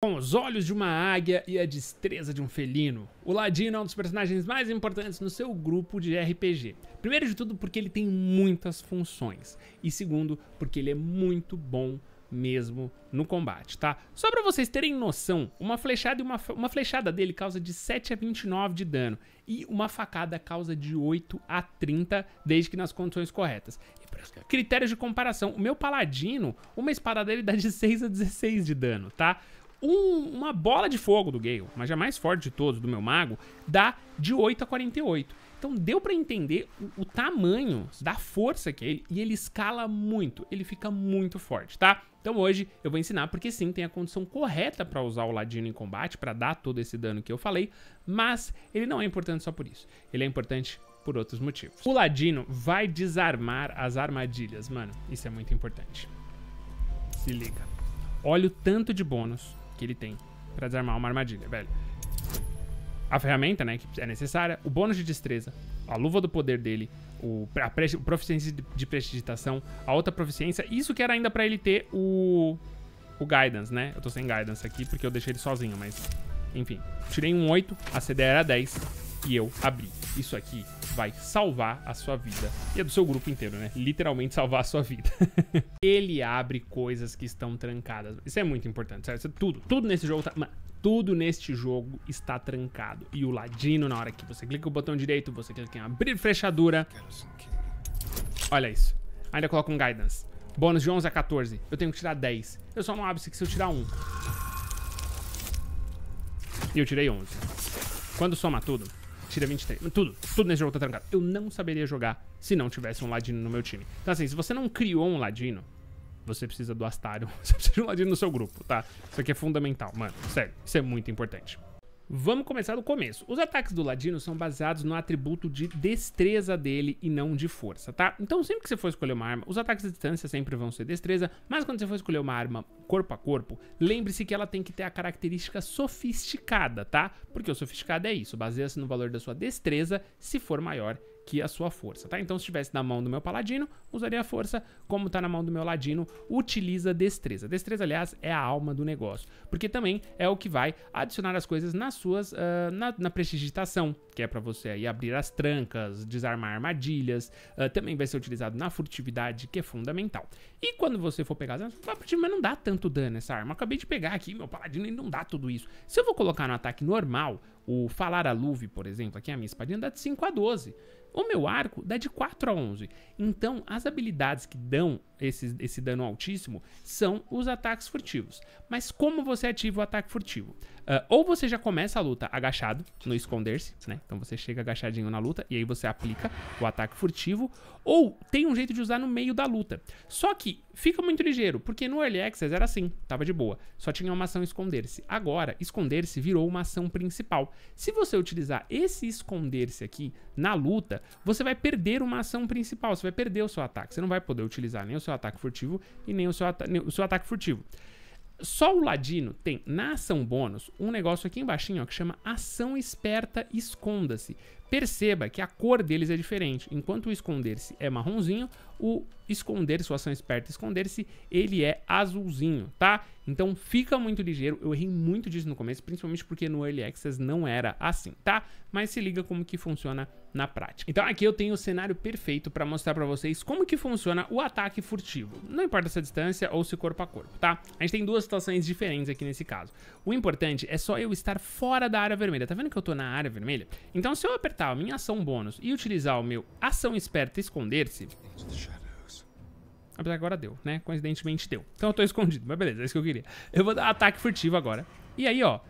Com os olhos de uma águia e a destreza de um felino, o Ladino é um dos personagens mais importantes no seu grupo de RPG. Primeiro de tudo, porque ele tem muitas funções, e segundo, porque ele é muito bom mesmo no combate, tá? Só para vocês terem noção, uma flechada uma, uma flechada dele causa de 7 a 29 de dano e uma facada causa de 8 a 30, desde que nas condições corretas. É critérios de comparação. O meu paladino, uma espada dele dá de 6 a 16 de dano, tá? um, uma bola de fogo do Gale, mas já mais forte de todos, do meu mago, dá de 8 a 48. Então deu para entender o, o, tamanho da força que é ele, e ele escala muito, ele fica muito forte, tá? Então hoje eu vou ensinar porque sim, tem a condição correta para usar o Ladino em combate, para dar todo esse dano que eu falei, mas ele não é importante só por isso, ele é importante por outros motivos. O Ladino vai desarmar as armadilhas, mano, isso é muito importante. Se liga. Olha o tanto de bônus que ele tem para desarmar uma armadilha, velho. A ferramenta, né, que é necessária, o bônus de destreza, a luva do poder dele, o, a pre, proficiência de prestidigitação, a outra proficiência. Isso que era ainda para ele ter o, o Guidance, né? Eu tô sem Guidance aqui porque eu deixei ele sozinho, mas... Enfim, tirei um 8, a CD era 10 e eu abri. Isso aqui vai salvar a sua vida. E a do seu grupo inteiro, né? Literalmente salvar a sua vida. Ele abre coisas que estão trancadas. Isso é muito importante, certo? É tudo, tudo nesse jogo tá... tudo neste jogo está trancado. E o ladino, na hora que você clica o botão direito, você clica em abrir fechadura. Olha isso. Ainda coloca um guidance. Bônus de 11 a 14. Eu tenho que tirar 10. Eu só não abro isso aqui se eu tirar 1. E eu tirei 11. Quando soma tudo, tira 23. Tudo, tudo nesse jogo tá trancado. Eu não saberia jogar se não tivesse um Ladino no meu time. Então, assim, se você não criou um Ladino, você precisa do Astarion, você precisa de um Ladino no seu grupo, tá? Isso aqui é fundamental, mano. Sério, isso é muito importante. Vamos começar do começo. Os ataques do Ladino são baseados no atributo de destreza dele e não de força, tá? Então, sempre que você for escolher uma arma, os ataques de distância sempre vão ser destreza, mas quando você for escolher uma arma corpo a corpo, lembre-se que ela tem que ter a característica sofisticada, tá? Porque o sofisticado é isso, baseia-se no valor da sua destreza, se for maior, a sua força, tá? Então se estivesse na mão do meu paladino, usaria a força, como tá na mão do meu ladino, utiliza destreza. Destreza, aliás, é a alma do negócio, porque também é o que vai adicionar as coisas nas suas, uh, na, na prestigitação, que é para você aí abrir as trancas, desarmar armadilhas, uh, também vai ser utilizado na furtividade, que é fundamental. E quando você for pegar as armas, mas não dá tanto dano essa arma, acabei de pegar aqui, meu paladino e não dá tudo isso. Se eu vou colocar no ataque normal, o Falar a Luve, por exemplo, aqui a minha espadinha, dá de 5 a 12. O meu arco dá de 4 a 11. Então, as habilidades que dão esse, esse dano altíssimo são os ataques furtivos. Mas como você ativa o ataque furtivo? Uh, ou você já começa a luta agachado, no esconder-se, né? Então você chega agachadinho na luta e aí você aplica o ataque furtivo. Ou tem um jeito de usar no meio da luta. Só que fica muito ligeiro, porque no Early Access era assim, tava de boa. Só tinha uma ação esconder-se. Agora, esconder-se virou uma ação principal. Se você utilizar esse esconder-se aqui na luta, você vai perder uma ação principal, você vai perder o seu ataque. Você não vai poder utilizar nem o seu ataque furtivo e nem o seu, ata o seu ataque furtivo. Só o Ladino tem na ação bônus um negócio aqui embaixo que chama Ação Esperta Esconda-se. Perceba que a cor deles é diferente. Enquanto o esconder-se é marronzinho, o esconder sua ação esperta, esconder-se, ele é azulzinho, tá? Então fica muito ligeiro, eu errei muito disso no começo, principalmente porque no Early Access não era assim, tá? Mas se liga como que funciona na prática. Então aqui eu tenho o cenário perfeito para mostrar para vocês como que funciona o ataque furtivo. Não importa se a é distância ou se corpo a corpo, tá? A gente tem duas situações diferentes aqui nesse caso. O importante é só eu estar fora da área vermelha. Tá vendo que eu tô na área vermelha? Então se eu apertar a minha ação bônus e utilizar o meu ação esperta esconder-se que agora deu, né? Coincidentemente deu. Então eu tô escondido, mas beleza, é isso que eu queria. Eu vou dar ataque furtivo agora. E aí, ó,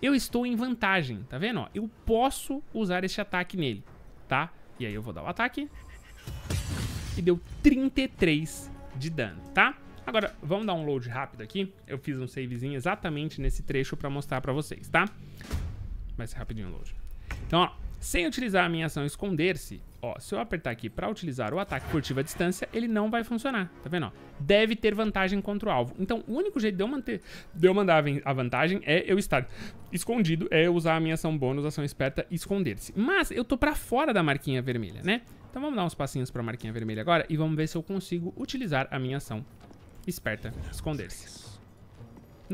eu estou em vantagem, tá vendo? Ó, eu posso usar este ataque nele, tá? E aí eu vou dar o ataque. E deu 33 de dano, tá? Agora, vamos dar um load rápido aqui. Eu fiz um savezinho exatamente nesse trecho pra mostrar pra vocês, tá? Vai ser rapidinho o load. Então, ó, sem utilizar a minha ação esconder-se, ó, se eu apertar aqui para utilizar o ataque furtivo à distância, ele não vai funcionar, tá vendo? Ó? Deve ter vantagem contra o alvo. Então, o único jeito de eu, manter, de eu mandar a vantagem é eu estar escondido, é eu usar a minha ação bônus, ação esperta, esconder-se. Mas eu tô para fora da marquinha vermelha, né? Então vamos dar uns passinhos para a marquinha vermelha agora e vamos ver se eu consigo utilizar a minha ação esperta, esconder-se.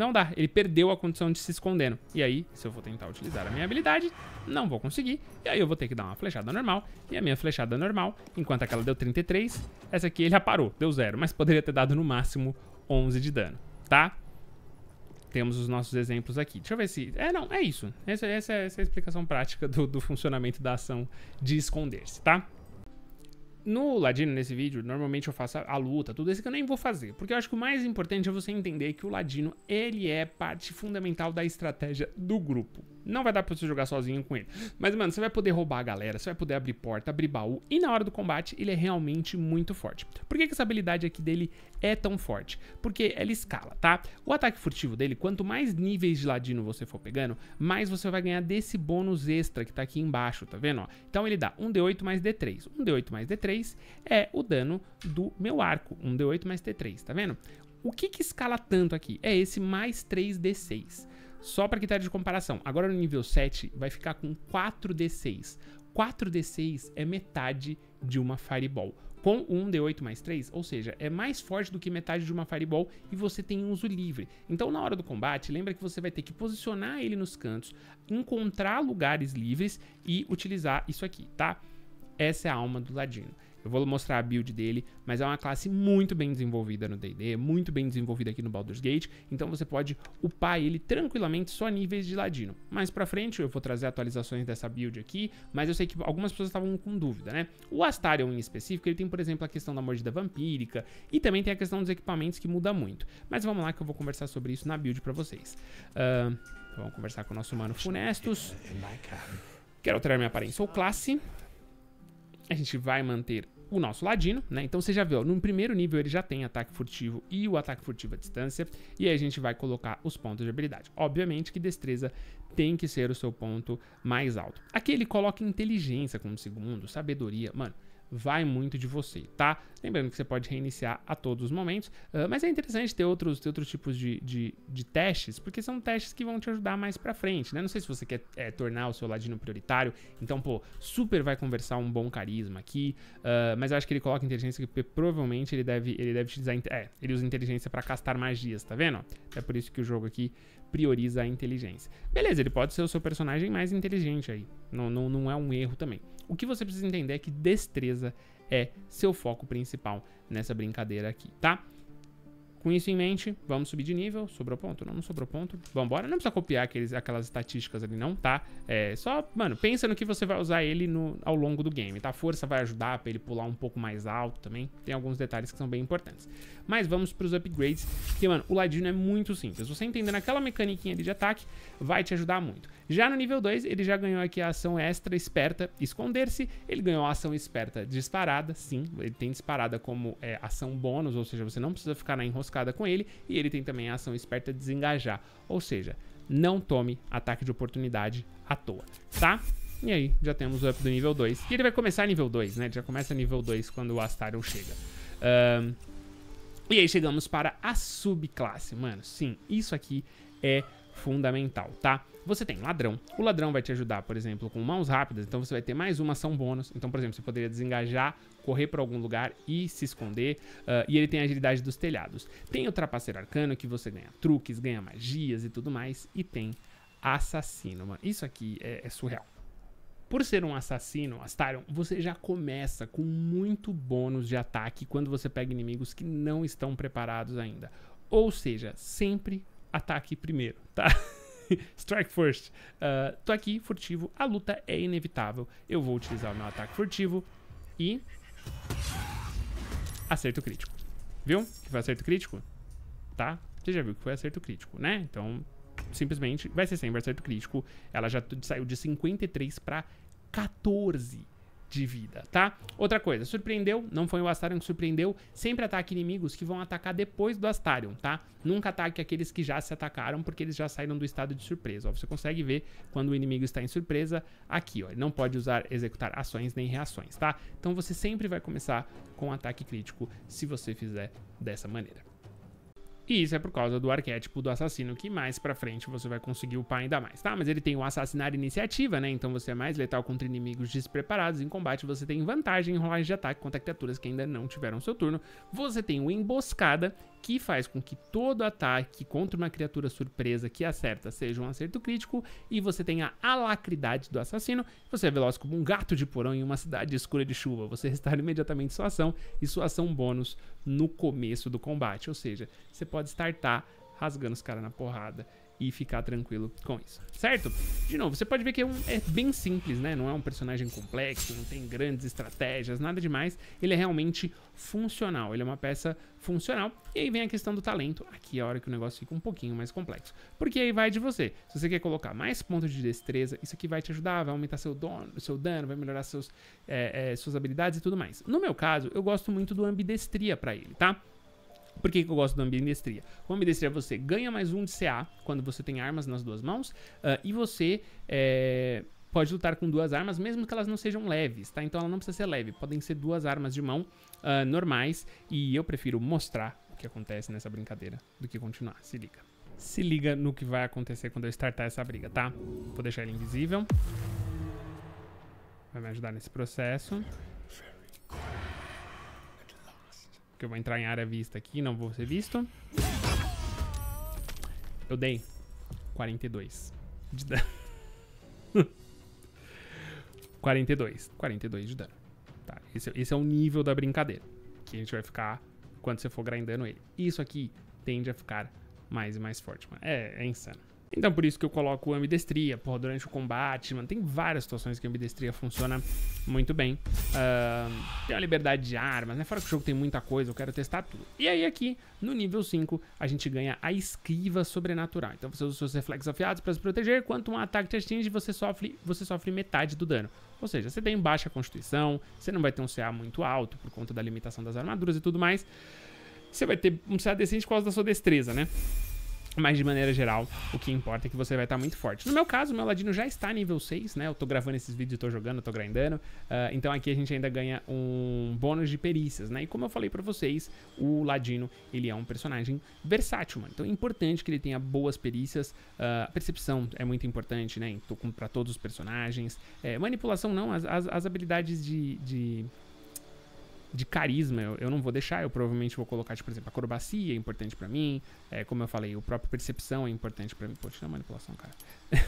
Não dá, ele perdeu a condição de se escondendo. E aí, se eu vou tentar utilizar a minha habilidade, não vou conseguir. E aí eu vou ter que dar uma flechada normal. E a minha flechada normal, enquanto aquela deu 33, essa aqui ele já parou, deu zero. Mas poderia ter dado no máximo 11 de dano, tá? Temos os nossos exemplos aqui. Deixa eu ver se... É, não, é isso. Essa, essa, é, essa é a explicação prática do, do funcionamento da ação de esconder-se, tá? No Ladino, nesse vídeo, normalmente eu faço a, a luta, tudo isso que eu nem vou fazer, porque eu acho que o mais importante é você entender que o Ladino, ele é parte fundamental da estratégia do grupo. Não vai dar pra você jogar sozinho com ele. Mas, mano, você vai poder roubar a galera, você vai poder abrir porta, abrir baú. E na hora do combate, ele é realmente muito forte. Por que, que essa habilidade aqui dele é tão forte? Porque ela escala, tá? O ataque furtivo dele, quanto mais níveis de ladino você for pegando, mais você vai ganhar desse bônus extra que tá aqui embaixo, tá vendo? Ó? Então ele dá 1d8 mais d3. 1d8 mais d3 é o dano do meu arco. 1d8 mais d3, tá vendo? O que que escala tanto aqui? É esse mais 3d6. Só para critério de comparação. Agora no nível 7 vai ficar com 4d6. 4d6 é metade de uma Fireball. Com 1 D8 mais 3, ou seja, é mais forte do que metade de uma Fireball e você tem uso livre. Então, na hora do combate, lembra que você vai ter que posicionar ele nos cantos, encontrar lugares livres e utilizar isso aqui, tá? Essa é a alma do Ladino. Eu vou mostrar a build dele, mas é uma classe muito bem desenvolvida no D&D, muito bem desenvolvida aqui no Baldur's Gate, então você pode upar ele tranquilamente só a níveis de ladino. Mais pra frente eu vou trazer atualizações dessa build aqui, mas eu sei que algumas pessoas estavam com dúvida, né? O Astarion em específico, ele tem, por exemplo, a questão da mordida vampírica e também tem a questão dos equipamentos que muda muito. Mas vamos lá que eu vou conversar sobre isso na build pra vocês. Uh, então vamos conversar com o nosso mano Funestus. É, é, é Quero alterar minha aparência ou classe a gente vai manter o nosso ladino, né? Então você já viu, no primeiro nível ele já tem ataque furtivo e o ataque furtivo à distância, e aí a gente vai colocar os pontos de habilidade. Obviamente que destreza tem que ser o seu ponto mais alto. Aqui ele coloca inteligência como segundo, sabedoria, mano vai muito de você, tá? Lembrando que você pode reiniciar a todos os momentos, uh, mas é interessante ter outros, ter outros tipos de, de, de, testes, porque são testes que vão te ajudar mais pra frente, né? Não sei se você quer é, tornar o seu ladino prioritário, então, pô, super vai conversar um bom carisma aqui, uh, mas eu acho que ele coloca inteligência, porque provavelmente ele deve, ele deve utilizar, é, ele usa inteligência para castar magias, tá vendo? É por isso que o jogo aqui prioriza a inteligência. Beleza, ele pode ser o seu personagem mais inteligente aí, não, não, não é um erro também. O que você precisa entender é que destreza é seu foco principal nessa brincadeira aqui, tá? Com isso em mente, vamos subir de nível. Sobrou ponto? Não, não sobrou ponto. Vambora. Não precisa copiar aqueles, aquelas estatísticas ali, não, tá? É só, mano, pensa no que você vai usar ele no, ao longo do game, tá? força vai ajudar pra ele pular um pouco mais alto também. Tem alguns detalhes que são bem importantes. Mas vamos pros upgrades, que, mano, o Ladino é muito simples. Você entendendo aquela mecaniquinha ali de ataque, vai te ajudar muito. Já no nível 2, ele já ganhou aqui a ação extra esperta, esconder-se. Ele ganhou a ação esperta disparada, sim. Ele tem disparada como é, ação bônus, ou seja, você não precisa ficar na enroscada emboscada com ele e ele tem também a ação esperta de desengajar. Ou seja, não tome ataque de oportunidade à toa, tá? E aí, já temos o up do nível 2. E ele vai começar nível 2, né? já começa nível 2 quando o Astarion chega. Um, e aí chegamos para a subclasse. Mano, sim, isso aqui é fundamental, tá? Você tem ladrão. O ladrão vai te ajudar, por exemplo, com mãos rápidas, então você vai ter mais uma ação bônus. Então, por exemplo, você poderia desengajar, correr para algum lugar e se esconder. Uh, e ele tem a agilidade dos telhados. Tem o trapaceiro arcano, que você ganha truques, ganha magias e tudo mais. E tem assassino, mano. Isso aqui é, é surreal. Por ser um assassino, Astarion, você já começa com muito bônus de ataque quando você pega inimigos que não estão preparados ainda. Ou seja, sempre ataque primeiro, tá? Strike first. Uh, tô aqui, furtivo. A luta é inevitável. Eu vou utilizar o meu ataque furtivo. E... Acerto crítico. Viu? Que foi acerto crítico? Tá? Você já viu que foi acerto crítico, né? Então, simplesmente, vai ser sempre acerto crítico. Ela já saiu de 53 pra 14 de vida, tá? Outra coisa, surpreendeu, não foi o Astarion que surpreendeu, sempre ataque inimigos que vão atacar depois do Astarion, tá? Nunca ataque aqueles que já se atacaram, porque eles já saíram do estado de surpresa, ó, você consegue ver quando o inimigo está em surpresa aqui, ó, ele não pode usar, executar ações nem reações, tá? Então você sempre vai começar com ataque crítico se você fizer dessa maneira. E isso é por causa do arquétipo do assassino, que mais pra frente você vai conseguir upar ainda mais, tá? Mas ele tem o assassinar iniciativa, né? Então você é mais letal contra inimigos despreparados. Em combate você tem vantagem em rolagem de ataque contra criaturas que ainda não tiveram seu turno. Você tem o emboscada, que faz com que todo ataque contra uma criatura surpresa que acerta seja um acerto crítico, e você tem a alacridade do assassino, você é veloz como um gato de porão em uma cidade escura de chuva, você restaura imediatamente sua ação e sua ação bônus no começo do combate, ou seja, você pode pode startar rasgando os caras na porrada e ficar tranquilo com isso, certo? De novo, você pode ver que é, um, é, bem simples, né? Não é um personagem complexo, não tem grandes estratégias, nada demais. Ele é realmente funcional, ele é uma peça funcional. E aí vem a questão do talento, aqui é a hora que o negócio fica um pouquinho mais complexo. Porque aí vai de você. Se você quer colocar mais pontos de destreza, isso aqui vai te ajudar, vai aumentar seu, dono, seu dano, vai melhorar seus, é, é, suas habilidades e tudo mais. No meu caso, eu gosto muito do ambidestria para ele, tá? Por que, que eu gosto da ambidestria? Com ambidestria é você ganha mais um de CA quando você tem armas nas duas mãos uh, e você é, pode lutar com duas armas, mesmo que elas não sejam leves, tá? Então ela não precisa ser leve, podem ser duas armas de mão uh, normais e eu prefiro mostrar o que acontece nessa brincadeira do que continuar. Se liga. Se liga no que vai acontecer quando eu startar essa briga, tá? Vou deixar ele invisível. Vai me ajudar nesse processo. Porque eu vou entrar em área vista aqui, não vou ser visto. Eu dei 42 de dano. 42. 42 de dano. Tá, esse, esse é o nível da brincadeira. Que a gente vai ficar quando você for grindando ele. Isso aqui tende a ficar mais e mais forte. Mano. É, é insano. Então por isso que eu coloco ambidestria, porra, durante o combate, mano. Tem várias situações que a ambidestria funciona muito bem. Uh, tem uma liberdade de armas, né? Fora que o jogo tem muita coisa, eu quero testar tudo. E aí aqui, no nível 5, a gente ganha a esquiva sobrenatural. Então você usa os seus reflexos afiados para se proteger, quanto um ataque te atinge, você sofre, você sofre metade do dano. Ou seja, você tem baixa constituição, você não vai ter um CA muito alto por conta da limitação das armaduras e tudo mais. Você vai ter um CA decente por causa da sua destreza, né? Mas de maneira geral, o que importa é que você vai estar tá muito forte. No meu caso, meu Ladino já está nível 6, né? Eu tô gravando esses vídeos, tô jogando, tô grindando. Uh, então aqui a gente ainda ganha um bônus de perícias, né? E como eu falei pra vocês, o Ladino, ele é um personagem versátil, mano. Então é importante que ele tenha boas perícias. Uh, percepção é muito importante, né? Pra todos os personagens. É, manipulação não, as, as, as habilidades de, de de carisma. Eu, eu, não vou deixar, eu provavelmente vou colocar, tipo, por exemplo, acrobacia é importante para mim. É, como eu falei, o próprio percepção é importante para mim. Pô, tira a manipulação, cara.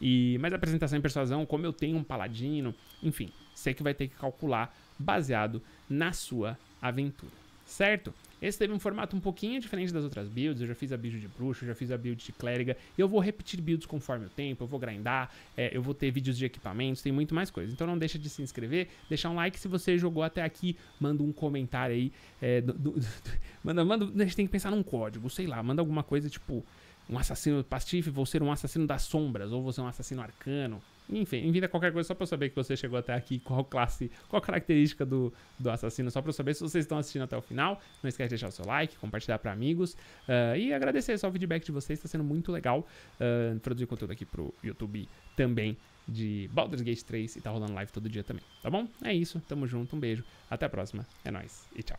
e, mas apresentação e persuasão, como eu tenho um paladino, enfim, você que vai ter que calcular baseado na sua aventura, certo? Esse teve um formato um pouquinho diferente das outras builds. Eu já fiz a build de bruxo, já fiz a build de clériga. Eu vou repetir builds conforme o tempo, eu vou grindar, é, eu vou ter vídeos de equipamentos, tem muito mais coisa. Então não deixa de se inscrever, deixar um like se você jogou até aqui, manda um comentário aí. É, do, do, do, manda, manda, a gente tem que pensar num código, sei lá, manda alguma coisa tipo um assassino pastife, vou ser um assassino das sombras, ou vou ser um assassino arcano. Enfim, envia qualquer coisa só pra eu saber que você chegou até aqui, qual classe, qual característica do, do assassino, só pra eu saber se vocês estão assistindo até o final. Não esquece de deixar o seu like, compartilhar pra amigos uh, e agradecer só o feedback de vocês, tá sendo muito legal uh, produzir conteúdo aqui pro YouTube também de Baldur's Gate 3 e tá rolando live todo dia também, tá bom? É isso, tamo junto, um beijo, até a próxima, é nóis e tchau.